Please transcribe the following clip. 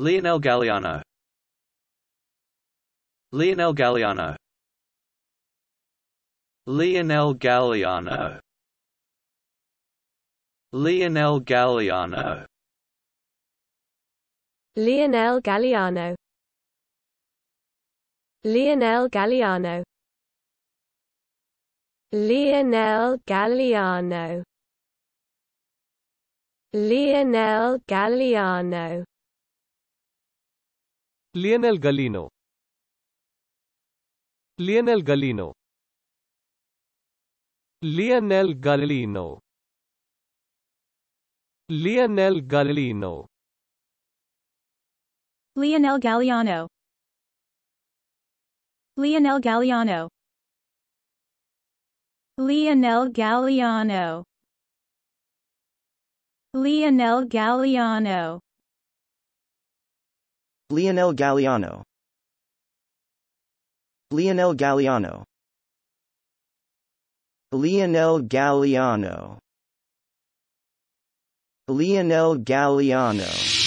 Lionel Galliano Lionel Galliano Lionel Galliano Lionel Galliano Lionel Galliano Lionel Galliano Lionel Galliano Lionel Galliano Lionel Galino Lionel Galino Lionel Galino Lionel Galino Lionel Galliano Lionel Galliano Lionel Galliano Lionel Galliano Lionel Galliano Lionel Galliano Lionel Galliano Lionel Galliano